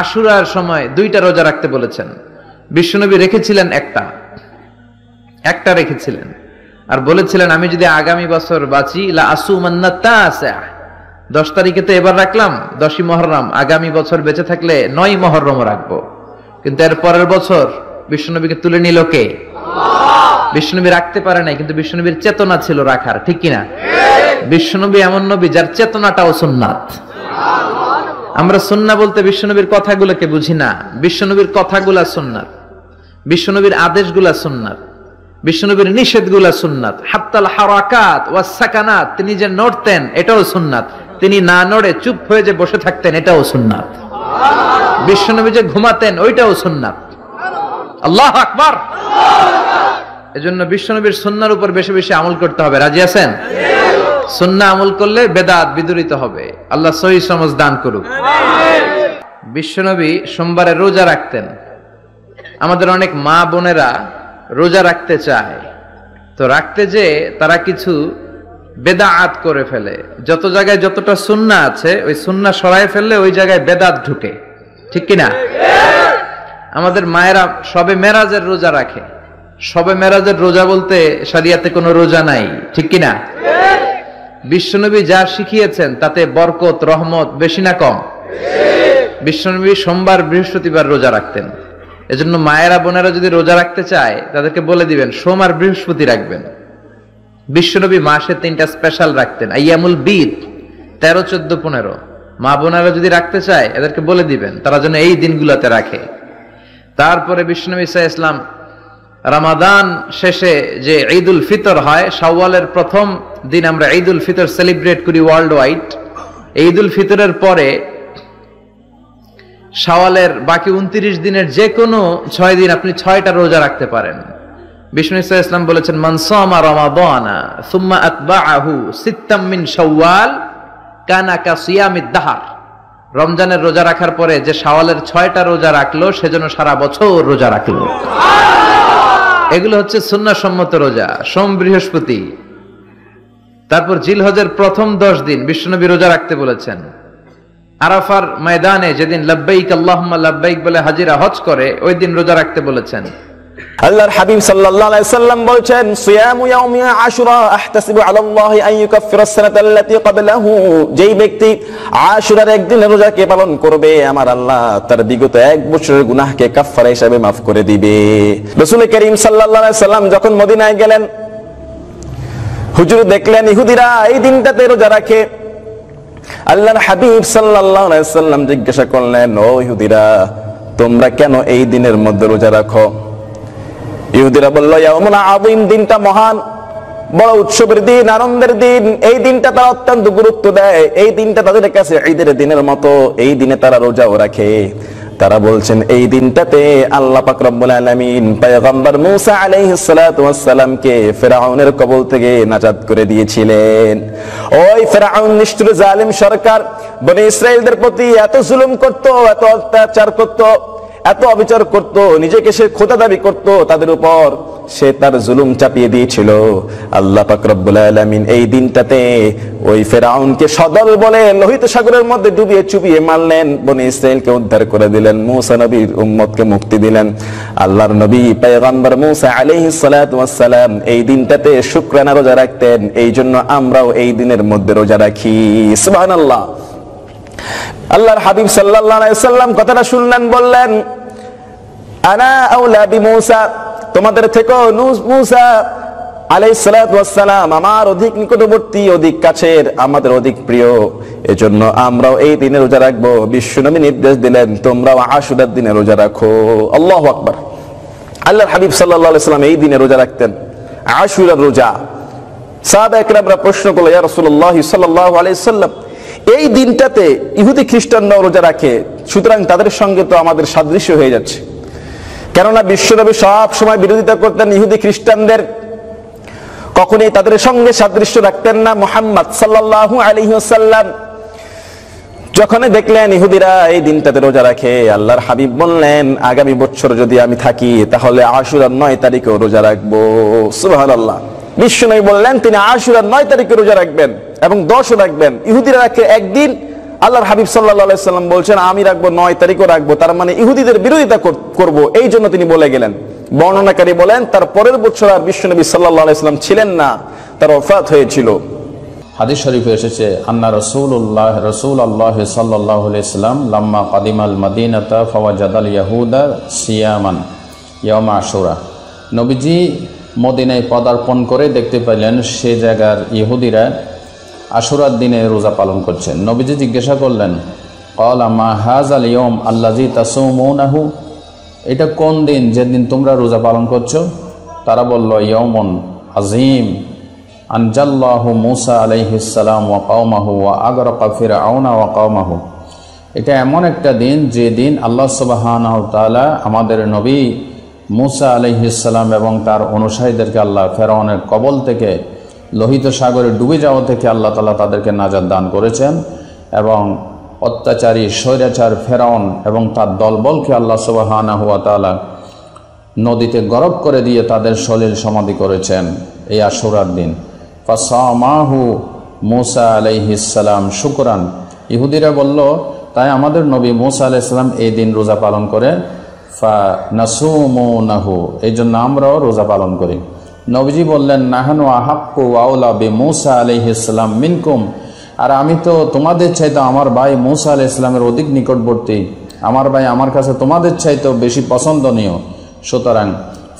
আশুরার সময় দুইটা রোজা রাখতে বলেছেন বিশ্বনবী রেখেছিলেন একটা একটা রেখেছিলেন আর বলেছিলেন আমি যদি আগামী বছর বাঁচি লা আসু মান্নাতা আছে দশ তারিখে তো এবার রাখলাম দশই মহরম আগামী বছর বেঁচে থাকলে নয় মহরম রাখবো কিন্তু এর পরের বছর বিশ্বনবীকে তুলে নিল কে বিশ্বনবী রাখতে পারে নাই কিন্তু বিশ্বনবীর চেতনা ছিল রাখার ঠিক কিনা বিশ্বনবী এমন নবী যার চেতনাটাও সোননাথ আমরা সন্না বলতে বিশ্বনবীর কথাগুলোকে বুঝি না বিশ্বনবীর কথাগুলা সন্ন্যার বিশ্বনবীর আদেশগুলা সন্ন্যার বিশ্বনবীর নিষেধগুলা সুন্নাত হাত্তাল হারাকাত ওয়া সাকানাত তিনি যে নড়তেন এটাও সুন্নাত তিনি না নড়ে চুপ হয়ে যে বসে থাকতেন এটাও সুন্নাত বিশ্বনবী যে ঘুমাতেন ওইটাও সুন্নাত আল্লাহ আকবার এজন্য বিশ্বনবীর সুন্নার উপর বেশি বেশি আমল করতে হবে রাজি আছেন সুন্না আমল করলে বেদাত বিদরিত হবে আল্লাহ সহি সমাজ দান করুক বিশ্বনবী সোমবারে রোজা রাখতেন আমাদের অনেক মা বোনেরা রোজা রাখতে চায় তো রাখতে যে তারা কিছু বেদা আত করে ফেলে যত জায়গায় যতটা সুন্না আছে ওই সুন্না সরায় ফেললে ওই জায়গায় বেদাত ঢুকে ঠিক কিনা আমাদের মায়েরা সবে মেরাজের রোজা রাখে সবে মেরাজের রোজা বলতে সারিয়াতে কোনো রোজা নাই ঠিক কিনা বিশ্বনবী যা শিখিয়েছেন তাতে বরকত রহমত বেশি না কম বিশ্বনবী সোমবার বৃহস্পতিবার রোজা রাখতেন এজন্য মায়েরা বোনেরা যদি রোজা রাখতে চায় তাদেরকে বলে দিবেন সোম আর বৃহস্পতি রাখবেন বিশ্বনবী মাসে তিনটা স্পেশাল রাখতেন আইয়ামুল বিদ তেরো চোদ্দ পনেরো মা বোনেরা যদি রাখতে চায় এদেরকে বলে দিবেন তারা যেন এই দিনগুলোতে রাখে তারপরে বিশ্বনবী ইসা ইসলাম রামাদান শেষে যে ঈদুল ফিতর হয় সাওয়ালের প্রথম দিন আমরা ঈদুল ফিতর সেলিব্রেট করি ওয়ার্ল্ড ওয়াইড ঈদুল ফিতরের পরে সাওয়ালের বাকি উনত্রিশ দিনের যে কোনো ছয় দিন আপনি ছয়টা রোজা রাখতে পারেন বিষ্ণু ইসলাম বলেছেন মানসামা রমাদানা সুম্মা আহু সিত্তাম্মিন সাওয়াল কানা দাহার রমজানের রোজা রাখার পরে যে সাওয়ালের ছয়টা রোজা রাখলো সেজন্য সারা বছর রোজা রাখলো এগুলো হচ্ছে সুন্নাসম্মত রোজা সোম বৃহস্পতি তারপর জিলহজের প্রথম দশ দিন বিশ্বনবী রোজা রাখতে বলেছেন আরাফার ময়দানে যেদিন লব্বাইক আল্লাহ লব্বাইক বলে হাজিরা হজ করে ওই দিন রোজা রাখতে বলেছেন আল্লাহর হাবিব সাল্লাল্লাহু আলাইহি সাল্লাম বলছেন সিয়ামু ইয়াউমি আশুরা আহতাসিবু আলাল্লাহি আন ইউকাফিরা আস-সানাতা আল্লাতী ক্বাবলাহু যেই ব্যক্তি আশুরার একদিন কে পালন করবে আমার আল্লাহ তার বিগত এক বছরের গুনাহকে কাফফারা হিসেবে maaf করে দিবে রাসূল করিম সাল্লাল্লাহু আলাইহি সাল্লাম যখন মদিনায় গেলেন হুজুর দেখলেন ইহুদিরা এই দিনটাতে রোজা রাখে আল্লাহর হাবিব সাল্লাল্লাহু আলাইহি সাল্লাম জিজ্ঞাসা করলেন ও ইহুদিরা তোমরা কেন এই দিনের মধ্যে রোজা রাখো ইহুদিরা বলল ইয়ামুনা আবিম দিনটা মহান বড় উৎসবের দিন আনন্দের দিন এই দিনটা তারা অত্যন্ত গুরুত্ব দেয় এই দিনটা তাদের কাছে ঈদের দিনের মতো এই দিনে তারা রোজাও রাখে তারা বলছেন এই দিনটাতে আল্লাহ পাক রব্বুল আলামিন পয়গম্বর মূসা আলাইহিস সালাতু ওয়াস সালামকে ফেরাউনের কবল থেকে নাজাত করে দিয়েছিলেন ওই ফেরাউন নিষ্ঠুর জালিম সরকার বনি ইসরাইলদের প্রতি এত জুলুম করত এত অত্যাচার করত এত অবিচার করত নিজেকে সে খোদা দাবি করত তাদের উপর সে তার জুলুম চাপিয়ে দিয়েছিল আল্লাহ পাকরবুল আলমিন এই দিনটাতে ওই ফেরাউনকে সদল বলে লোহিত সাগরের মধ্যে ডুবিয়ে চুবিয়ে মারলেন বনি ইসরায়েলকে উদ্ধার করে দিলেন মৌসা নবীর উম্মতকে মুক্তি দিলেন আল্লাহর নবী পেগম্বর মৌসা আলহ সালাম এই দিনটাতে শুক্রানা রোজা রাখতেন এই জন্য আমরাও এই দিনের মধ্যে রোজা রাখি সুবাহ আল্লাহ আল্লাহর হাবিব সাল্লাম কথাটা শুনলেন বললেন আনা মৌসা তোমাদের থেকেও আমার অধিক নিকটবর্তী অধিক কাছের আমাদের অধিক প্রিয় এজন্য আমরাও এই দিনে রোজা রাখবো বিশ্বনবী নির্দেশ দিলেন তোমরাও আশুরার দিনে রোজা রাখো আল্লাহ আকবার আল্লাহর হাবিব সাল্লাহ সাল্লাম এই দিনে রোজা রাখতেন আশুরার রোজা সাদ একরামরা প্রশ্ন করলো ইয়া আলাইসাল্লাম এই দিনটাতে ইহুদি খ্রিস্টানরাও রোজা রাখে সুতরাং তাদের সঙ্গে তো আমাদের সাদৃশ্য হয়ে যাচ্ছে কেননা বিশ্বনবী সব সময় বিরোধিতা করতেন ইহুদি খ্রিস্টানদের কখনই তাদের সঙ্গে সাদৃশ্য রাখতেন না মোহাম্মদ সাল্লাহ আলহিহাল্লাম যখনই দেখলেন ইহুদিরা এই দিনটাতে রোজা রাখে আল্লাহর হাবিব বললেন আগামী বছর যদি আমি থাকি তাহলে আশুরার নয় তারিখেও রোজা রাখবো সুবাহ আল্লাহ বিশ্বনবী বললেন তিনি আশুরার নয় তারিখে রোজা রাখবেন এবং দশও রাখবেন ইহুদিরা রাখে একদিন আল্লাহর হাবিব সাল্লাহ সাল্লাম বলছেন আমি রাখবো নয় তারিখও রাখবো তার মানে ইহুদিদের বিরোধিতা করব এই জন্য তিনি বলে গেলেন বর্ণনাকারী বলেন তার পরের বছর আর বিশ্বনবী সাল্লাহ আলাইসাল্লাম ছিলেন না তার অফাত হয়েছিল হাদিস শরীফে এসেছে আন্না রসুল্লাহ রসুল আল্লাহ সাল্লাহ ইসলাম লাম্মা কাদিম আল মদিনতা ফওয়াজাদ আল ইয়াহুদা সিয়ামান ইয়মা আশুরা নবীজি মদিনায় পদার্পণ করে দেখতে পেলেন সে জায়গার ইহুদিরা আশুরার দিনে রোজা পালন করছেন নবীজি জিজ্ঞাসা করলেন কলা মা হাজ আল ইয়ম আল্লাজি তাসুমৌনাহু এটা কোন দিন যেদিন তোমরা রোজা পালন করছো তারা বলল ইয়মন আজিম আনজাল্লাহু মুসা আলাইহিসালাম ওয়া কৌমাহু ওয়া আগর কাফির আউনা ওয়া কৌমাহু এটা এমন একটা দিন যে দিন আল্লাহ সুবাহানাহ তালা আমাদের নবী মুসা আলহিসাল্লাম এবং তার অনুসারীদেরকে আল্লাহ ফেরাউনের কবল থেকে লোহিত সাগরে ডুবে যাওয়া থেকে আল্লাহ তালা তাদেরকে নাজাদ দান করেছেন এবং অত্যাচারী স্বৈরাচার ফেরাউন এবং তার দলবলকে আল্লাহ সুবাহানা হুয়া তালা নদীতে গরব করে দিয়ে তাদের সলিল সমাধি করেছেন এই আশুরার দিন ফাসামাহু মোসা আলাইহিসাল্লাম শুকরান ইহুদিরা বলল তাই আমাদের নবী মুসা আলাইসাল্লাম এই দিন রোজা পালন করে ফা নাসুমো নাহু এই জন্য আমরাও রোজা পালন করি নবজি বললেন নাহানু আহাক্কু আউলা বে মৌসা আলহ ইসলাম মিনকুম আর আমি তো তোমাদের চাইতো আমার ভাই মৌসা আলহ ইসলামের অধিক নিকটবর্তী আমার ভাই আমার কাছে তোমাদের চাইতো বেশি পছন্দনীয় সুতরাং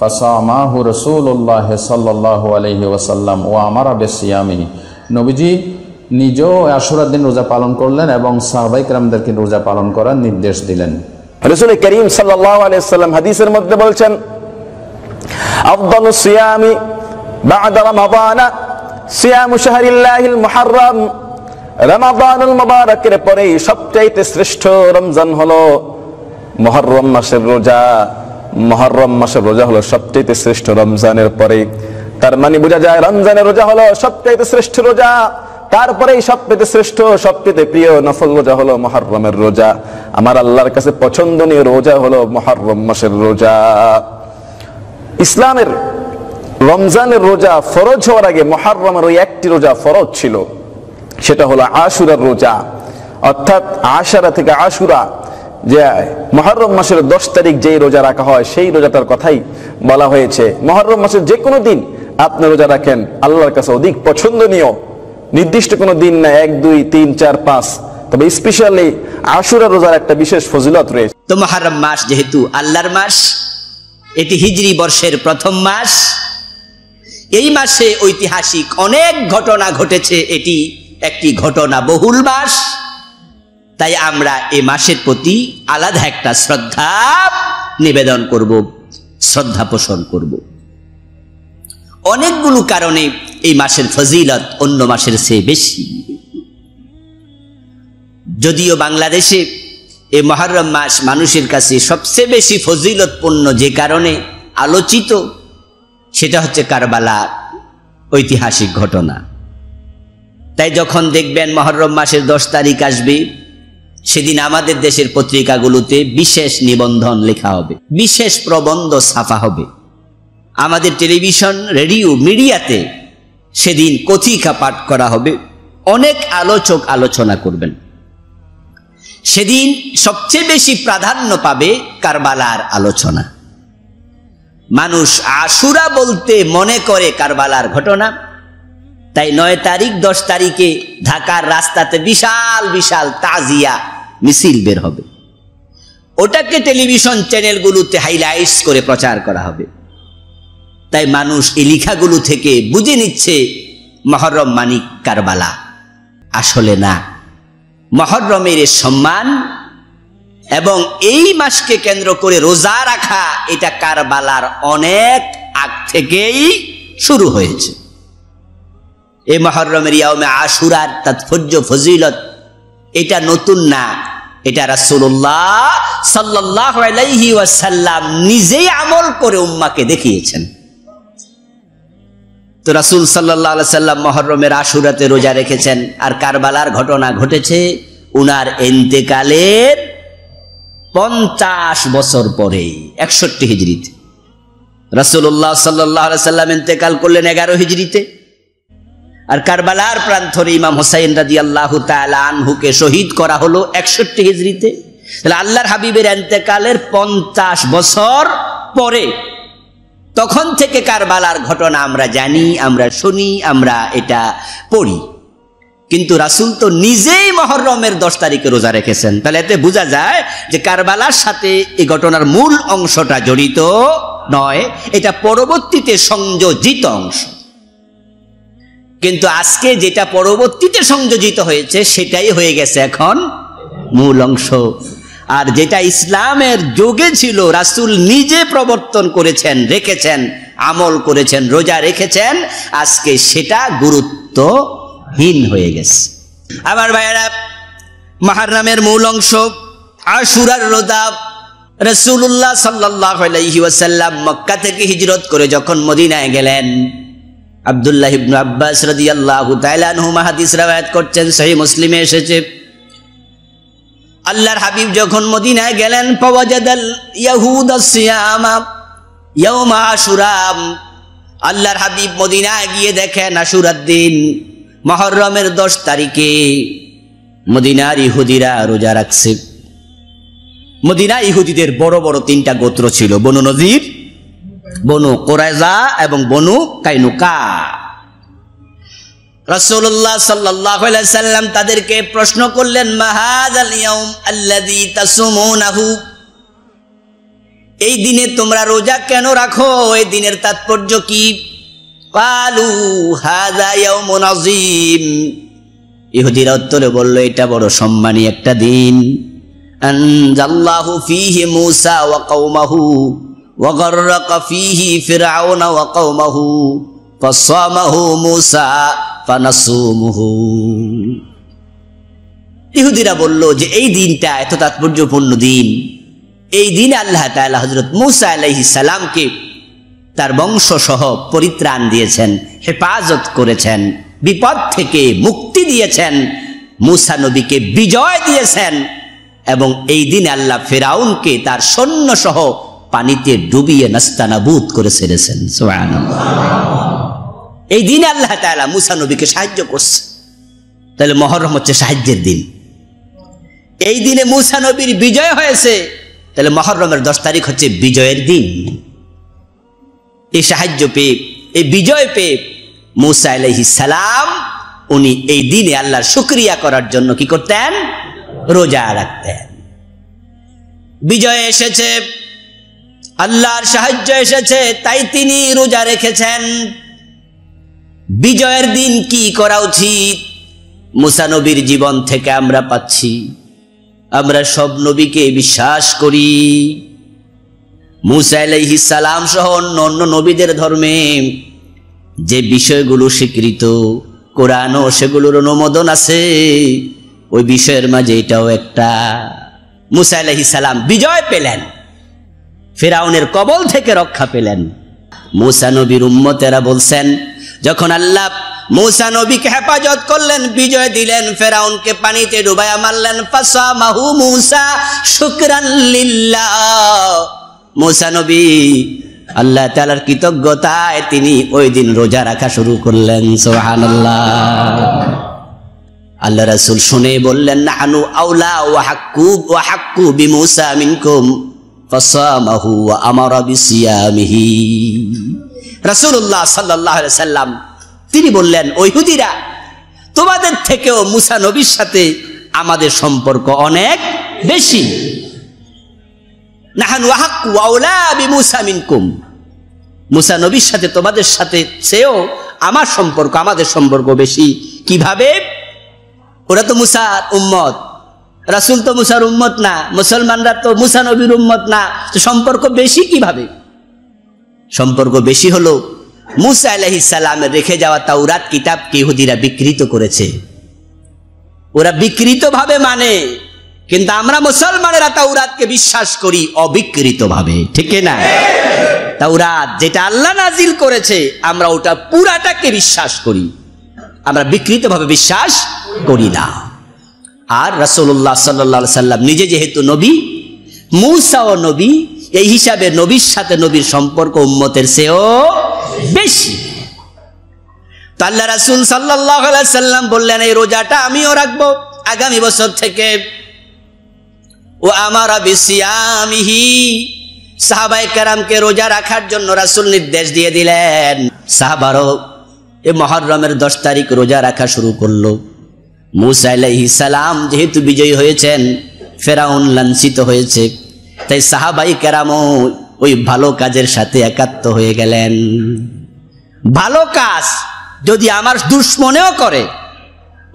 ফাসামাহু রসুল্লাহ সাল্লাহ আলহি ওয়াসাল্লাম ও আমারা বেসিয়ামি নবীজি নিজেও আশুরার দিন রোজা পালন করলেন এবং ক্রামদেরকে রোজা পালন করার নির্দেশ দিলেন রসুল করিম সাল্লাহ আলিয়া হাদিসের মধ্যে বলছেন أفضل الصيام بعد رمضان صيام شهر الله المحرم রমাদানুল মুবারকের পরে সবচাইতে শ্রেষ্ঠ রমজান হলো মহরম মাসের রোজা মহরম মাসের রোজা হলো সবচাইতে শ্রেষ্ঠ রমজানের পরে তার মানে বোঝা যায় রমজানের রোজা হলো সবচাইতে শ্রেষ্ঠ রোজা তারপরে সবচেয়ে শ্রেষ্ঠ সবচেয়ে প্রিয় নফল রোজা হলো মহরমের রোজা আমার আল্লাহর কাছে পছন্দনীয় রোজা হলো মহরম মাসের রোজা ইসলামের রমজানের রোজা ফরজ হওয়ার আগে মহারমের ওই একটি রোজা ফরজ ছিল সেটা হলো আশুরার রোজা অর্থাৎ আশারা থেকে আশুরা যে মহরম মাসের দশ তারিখ যেই রোজা রাখা হয় সেই রোজাটার কথাই বলা হয়েছে মহরম মাসের যে কোনো দিন আপনি রোজা রাখেন আল্লাহর কাছে অধিক পছন্দনীয় নির্দিষ্ট কোনো দিন না এক দুই তিন চার পাঁচ তবে স্পেশালি আশুরা রোজার একটা বিশেষ ফজিলত রয়েছে তো মহরম মাস যেহেতু আল্লাহর মাস এটি হিজড়ি বর্ষের প্রথম মাস এই মাসে ঐতিহাসিক অনেক ঘটনা ঘটেছে এটি একটি ঘটনা বহুল মাস তাই আমরা এ মাসের প্রতি আলাদা একটা শ্রদ্ধা নিবেদন করব শ্রদ্ধা পোষণ করব অনেকগুলো কারণে এই মাসের ফজিলত অন্য মাসের চেয়ে বেশি যদিও বাংলাদেশে এই মহরম মাস মানুষের কাছে সবচেয়ে বেশি ফজিলতপূর্ণ যে কারণে আলোচিত সেটা হচ্ছে কারবালার ঐতিহাসিক ঘটনা তাই যখন দেখবেন মহরম মাসের দশ তারিখ আসবে সেদিন আমাদের দেশের পত্রিকাগুলোতে বিশেষ নিবন্ধন লেখা হবে বিশেষ প্রবন্ধ ছাপা হবে আমাদের টেলিভিশন রেডিও মিডিয়াতে সেদিন কথিকা পাঠ করা হবে অনেক আলোচক আলোচনা করবেন সেদিন সবচেয়ে বেশি প্রাধান্য পাবে কারবালার আলোচনা মানুষ আশুরা বলতে মনে করে কারবালার ঘটনা তাই নয় তারিখ দশ তারিখে ঢাকার রাস্তাতে বিশাল বিশাল তাজিয়া মিছিল বের হবে ওটাকে টেলিভিশন চ্যানেলগুলোতে হাইলাইটস করে প্রচার করা হবে তাই মানুষ এই লেখাগুলো থেকে বুঝে নিচ্ছে মহরম মানিক কারবালা আসলে না মহরমের সম্মান এবং এই মাসকে কেন্দ্র করে রোজা রাখা এটা কারবালার অনেক আগ থেকেই শুরু হয়েছে এই মহরমের ইয়মে আশুরার তাৎপর্য ফজিলত এটা নতুন না এটা রাসুল্লাহ সাল্লাহ আলাইহি ওয়াসাল্লাম নিজেই আমল করে উম্মাকে দেখিয়েছেন তো রাসুল সাল্লাহ সাল্লাম মহরমের আশুরাতে রোজা রেখেছেন আর কারবালার ঘটনা ঘটেছে উনার এন্তেকালের পঞ্চাশ বছর পরে একষট্টি হিজড়িতে রাসুল্লাহ সাল্লাহ সাল্লাম এন্তেকাল করলেন এগারো হিজড়িতে আর কারবালার প্রান্তর ইমাম হোসাইন রাজি আল্লাহ আনহুকে শহীদ করা হলো একষট্টি হিজড়িতে তাহলে আল্লাহর হাবিবের এন্তেকালের পঞ্চাশ বছর পরে তখন থেকে কারবালার ঘটনা আমরা জানি আমরা শুনি আমরা এটা পড়ি কিন্তু রাসুল তো নিজেই মহরমের দশ তারিখে রোজা রেখেছেন তাহলে এতে বোঝা যায় যে কারবালার সাথে এই ঘটনার মূল অংশটা জড়িত নয় এটা পরবর্তীতে সংযোজিত অংশ কিন্তু আজকে যেটা পরবর্তীতে সংযোজিত হয়েছে সেটাই হয়ে গেছে এখন মূল অংশ আর যেটা ইসলামের যোগে ছিল রাসুল নিজে প্রবর্তন করেছেন রেখেছেন আমল করেছেন রোজা রেখেছেন আজকে সেটা গুরুত্বহীন হয়ে গেছে আবার ভাইয়ারা মাহারামের মূল অংশ আশুরার রোজা রসুল্লাহ সাল্লাহ মক্কা থেকে হিজরত করে যখন মদিনায় গেলেন আবদুল্লাহ ইবনু আব্বাস রাদিয়াল্লাহু তাআলা আনহু হাদিস রাওয়ায়াত করছেন সহি মুসলিমে এসেছে আল্লাহর হাবিব যখন মদিনায় গেলেন আল্লাহর হাবিব মদিনায় গিয়ে দেখেন আশুরার দিন মহরমের দশ তারিখে মদিনার ইহুদিরা রোজা রাখছে মদিনা ইহুদিদের বড় বড় তিনটা গোত্র ছিল বনু নজির বনু কোরাইজা এবং বনু কাইনুকা রসুল্লাহ সাল্লাম তাদেরকে প্রশ্ন করলেন মাহাজ আলিয়ম এই দিনে তোমরা রোজা কেন রাখো এই দিনের তাৎপর্য কি কালু হাজা ইহুদিরা উত্তরে বলল এটা বড় সম্মানী একটা দিন আনজাল্লাহু ফিহি মূসা ফিহি ওয়া মূসা ইহুদিরা বলল যে এই দিনটা এত তাৎপর্যপূর্ণ দিন এই দিন আল্লাহ তাল্লাহ হজরত মুসা আলাইহি সালামকে তার বংশ সহ পরিত্রাণ দিয়েছেন হেফাজত করেছেন বিপদ থেকে মুক্তি দিয়েছেন মুসা নবীকে বিজয় দিয়েছেন এবং এই দিন আল্লাহ ফেরাউনকে তার সৈন্য সহ পানিতে ডুবিয়ে নাস্তানাবুদ করে ছেড়েছেন সোয়ান এই দিন আল্লাহ তালা মুসা নবীকে সাহায্য করছে তাহলে মহরম হচ্ছে সাহায্যের দিন এই দিনে মুসা নবীর বিজয় হয়েছে তাহলে মহরমের দশ তারিখ হচ্ছে বিজয়ের দিন এই সাহায্য পেয়ে এই বিজয় পেয়ে মুসা আলহি সালাম উনি এই দিনে আল্লাহর শুক্রিয়া করার জন্য কি করতেন রোজা রাখতেন বিজয় এসেছে আল্লাহর সাহায্য এসেছে তাই তিনি রোজা রেখেছেন বিজয়ের দিন কি করা উচিত মুসানবীর জীবন থেকে আমরা পাচ্ছি আমরা সব নবীকে বিশ্বাস করি মুসাইলাইহি সালাম সহ অন্য অন্য নবীদের ধর্মে যে বিষয়গুলো স্বীকৃত কোরআনও সেগুলোর অনুমোদন আছে ওই বিষয়ের মাঝে এটাও একটা মুসাইলাহি সালাম বিজয় পেলেন ফেরাউনের কবল থেকে রক্ষা পেলেন মুসানবীর উম্মতেরা বলছেন যখন আল্লাহ মৌসা নবীকে হেফাজত করলেন বিজয় দিলেন ফেরাউনকে পানিতে ডুবাইয়া মারলেন ফাসা মাহু মৌসা শুক্রান মৌসা নবী আল্লাহ তালার কৃতজ্ঞতায় তিনি ওই দিন রোজা রাখা শুরু করলেন সোহান আল্লাহ রাসুল শুনে বললেন না আনু আউলা ও হাক্কু ও হাক্কু বি মিনকুম ফসা মাহু আমার বিসিয়ামিহি রাসুল্লাহ সাল্লাহ সাল্লাম তিনি বললেন ওইহুদিরা তোমাদের থেকেও মুসা নবীর সাথে আমাদের সম্পর্ক অনেক বেশি নাহান ওয়াহাক ওয়াউলা বি মুসা মিনকুম মুসা নবীর সাথে তোমাদের সাথে চেয়েও আমার সম্পর্ক আমাদের সম্পর্ক বেশি কিভাবে ওরা তো মুসার উম্মত রাসুল তো মুসার উম্মত না মুসলমানরা তো মুসা নবীর উম্মত না সম্পর্ক বেশি কিভাবে সম্পর্ক বেশি হলো মুসা আলহি রেখে যাওয়া তাওরাত কিতাব ইহুদিরা বিকৃত করেছে ওরা বিকৃতভাবে মানে কিন্তু আমরা মুসলমানেরা তাওরাতকে বিশ্বাস করি অবিকৃতভাবে ঠিক না তাওরাত যেটা আল্লাহ নাজিল করেছে আমরা ওটা পুরাটাকে বিশ্বাস করি আমরা বিকৃতভাবে বিশ্বাস করি না আর রাসূলুল্লাহ সাল্লাল্লাহু আলাইহি সাল্লাম নিজে যেহেতু নবী মুসাও নবী এই হিসাবে নবীর সাথে নবীর সম্পর্ক উম্মতের চেয়েও বেশি তো রাসুল সাল্লাম বললেন এই রোজাটা আমিও রাখবো আগামী বছর থেকে ও আমার আমিহি সাহাবাই কারামকে রোজা রাখার জন্য রাসুল নির্দেশ দিয়ে দিলেন সাহাবারও এ মহরমের দশ তারিখ রোজা রাখা শুরু করলো মুসা সালাম যেহেতু বিজয়ী হয়েছেন ফেরাউন লাঞ্ছিত হয়েছে তাই সাহাবাই কেরামও ওই ভালো কাজের সাথে একাত্ম হয়ে গেলেন ভালো কাজ যদি আমার দুশ্মনেও করে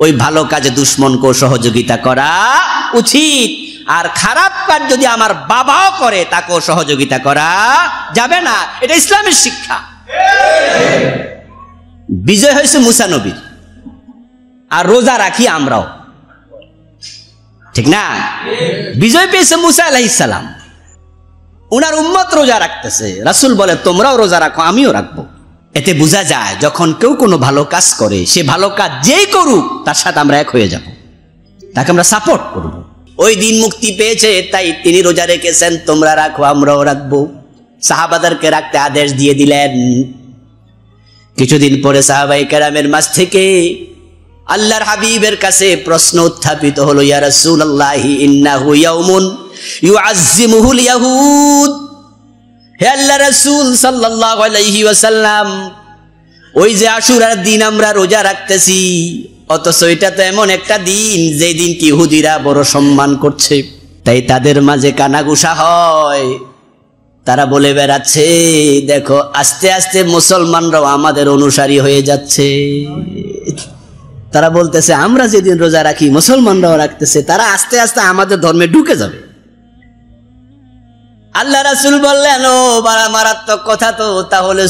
ওই ভালো কাজে দুশ্মনকেও সহযোগিতা করা উচিত আর খারাপ কাজ যদি আমার বাবাও করে তাকেও সহযোগিতা করা যাবে না এটা ইসলামের শিক্ষা বিজয় হয়েছে মুসানবীর আর রোজা রাখি আমরাও ঠিক না বিজয় পেয়েছে মুসা আলাইসালাম উনার উম্মত রোজা রাখতেছে রাসুল বলে তোমরাও রোজা রাখো আমিও রাখবো এতে বোঝা যায় যখন কেউ কোনো ভালো কাজ করে সে ভালো কাজ যেই করুক তার সাথে আমরা এক হয়ে যাব তাকে আমরা সাপোর্ট করব ওই দিন মুক্তি পেয়েছে তাই তিনি রোজা রেখেছেন তোমরা রাখো আমরাও রাখবো সাহাবাদারকে রাখতে আদেশ দিয়ে দিলেন কিছুদিন পরে সাহাবাই কেরামের মাছ থেকে আল্লাহর হাবিবের কাছে প্রশ্ন উত্থাপিত হলো ইয়ারসুল আল্লাহ ইন্না হুয়াউমুন ইউআজিমুহুল ইয়াহুদ হে আল্লাহ রাসূল সাল্লাল্লাহু আলাইহি ওয়াসাল্লাম ওই যে আশুরার দিন আমরা রোজা রাখতেছি অথচ এটা তো এমন একটা দিন যে দিন কি হুদিরা বড় সম্মান করছে তাই তাদের মাঝে কানাঘুষা হয় তারা বলে বেড়াচ্ছে দেখো আস্তে আস্তে মুসলমানরাও আমাদের অনুসারী হয়ে যাচ্ছে তারা বলতেছে আমরা যেদিন রোজা রাখি মুসলমানরাও রাখতেছে তারা আস্তে আস্তে আমাদের ধর্মে ঢুকে যাবে আল্লাহ রাসুল বললেন ও বারা মারাত্মক কথা তো তাহলে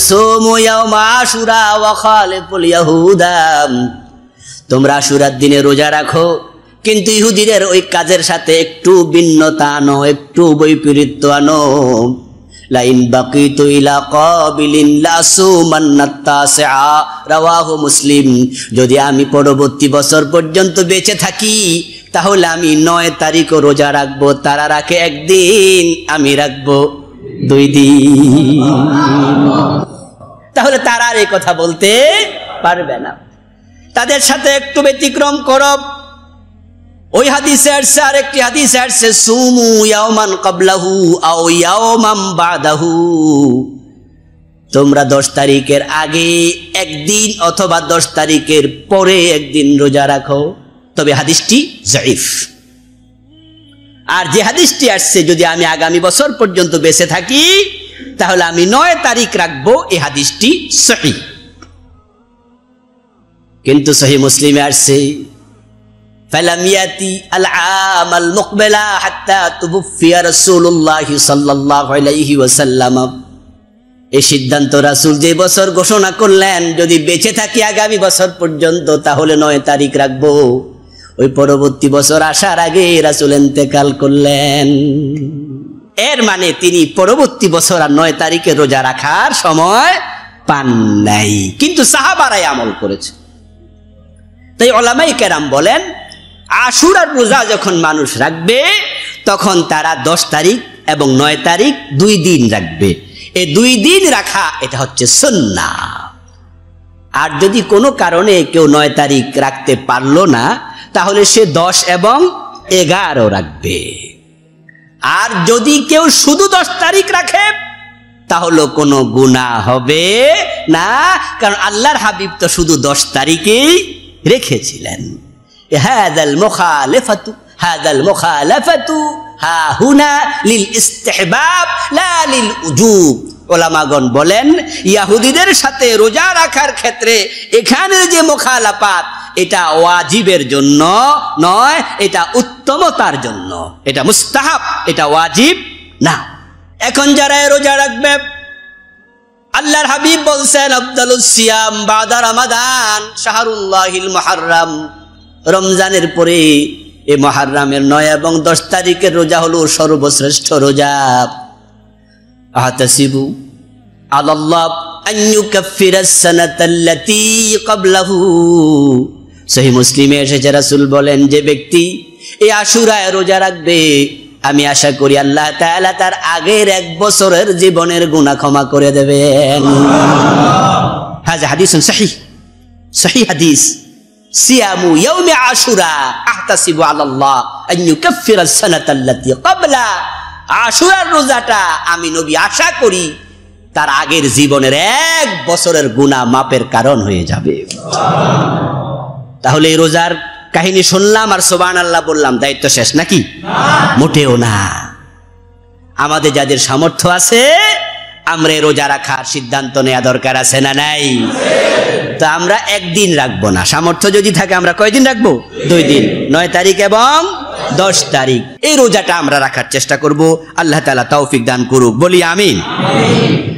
তোমরা সুরার দিনে রোজা রাখো কিন্তু ইহুদিদের ওই কাজের সাথে একটু ভিন্নতা আনো একটু বৈপরীত্য আনো লাইন বাকি তুইলা কবিলিন রাওয়াহু মুসলিম যদি আমি পরবর্তী বছর পর্যন্ত বেঁচে থাকি তাহলে আমি নয় তারিখও রোজা রাখবো তারা রাখে একদিন আমি রাখবো দুই দিন তাহলে তারা আর এই কথা বলতে পারবে না তাদের সাথে একটু ব্যতিক্রম করব ওই হাদিসে আসছে আর একটি হাদিসে আসছে সুমু ইয়াওমান কবলাহু আও ইয়াওমান বাদাহু তোমরা দশ তারিখের আগে একদিন অথবা দশ তারিখের পরে একদিন রোজা রাখো তবে হাদিসটি জয়ীফ আর যে হাদিসটি আসছে যদি আমি আগামী বছর পর্যন্ত বেঁচে থাকি তাহলে আমি নয় তারিখ রাখবো এই হাদিসটি সহি কিন্তু সহি মুসলিমে আসছে আম আল সিদ্ধান্ত যে বছর ঘোষণা করলেন যদি বেঁচে থাকি আগামী বছর পর্যন্ত তাহলে নয় তারিখ রাখবো ওই পরবর্তী বছর আসার আগে রাসুল এতেকাল করলেন এর মানে তিনি পরবর্তী বছর আর নয় তারিখে রোজা রাখার সময় পান নাই কিন্তু সাহাবারাই আমল করেছে তাই ওলামাই কেরাম বলেন আশুরার রোজা যখন মানুষ রাখবে তখন তারা দশ তারিখ এবং নয় তারিখ দুই দিন রাখবে এ দুই দিন রাখা এটা হচ্ছে সন্না আর যদি কোনো কারণে কেউ নয় তারিখ রাখতে পারলো না তাহলে সে দশ এবং এগারো রাখবে আর যদি কেউ শুধু দশ তারিখ রাখে তাহলে কোনো গুণা হবে না কারণ আল্লাহর হাবিব তো শুধু দশ তারিখেই রেখেছিলেন হাদাল মোখালেফাতু হাদাল মোখালেফাতু হা হুনা লিল ইস্তেহবাব লা লীল উজুব ওলামাগণ বলেন ইয়াহুদিদের সাথে রোজা রাখার ক্ষেত্রে এখানে যে মুখালাপাত এটা ওয়াজিবের জন্য নয় এটা উত্তমতার জন্য এটা মুস্তাহাব এটা ওয়াজিব না এখন যারা রোজা রাখবে আল্লাহর হাবিব বলছেন আব্দালুসিয়াম বাদা রমাদান শাহরুল্লাহিল মহারম রমজানের পরে এ মহারমের নয় এবং দশ তারিখের রোজা হলো সর্বশ্রেষ্ঠ রোজা আহতাসিবু আল্লাহ সহি মুসলিমে এসেছে রাসুল বলেন যে ব্যক্তি এই আশুরায় রোজা রাখবে আমি আশা করি আল্লাহ তাআলা তার আগের এক বছরের জীবনের গুণা ক্ষমা করে দেবেন হ্যাঁ হাদিস সাহি সাহি হাদিস সিয়ামু ইয়াউমে আশুরা আহতাসিবু আলাল্লাহ আন ইউকাফিরা সানাতাল্লাতী কবলা আশুরার রোজাটা আমি নবী আশা করি তার আগের জীবনের এক বছরের গুণা মাপের কারণ হয়ে যাবে তাহলে এই রোজার কাহিনী শুনলাম আর সোবান আল্লাহ বললাম দায়িত্ব শেষ নাকি মোটেও না আমাদের যাদের সামর্থ্য আছে আমরা রোজা রাখার সিদ্ধান্ত নেওয়া দরকার আছে না নাই তো আমরা একদিন রাখবো না সামর্থ্য যদি থাকে আমরা কয়দিন রাখবো দুই দিন নয় তারিখ এবং দশ তারিখ এই রোজাটা আমরা রাখার চেষ্টা করব আল্লাহ তালা তৌফিক দান করুক বলি আমিন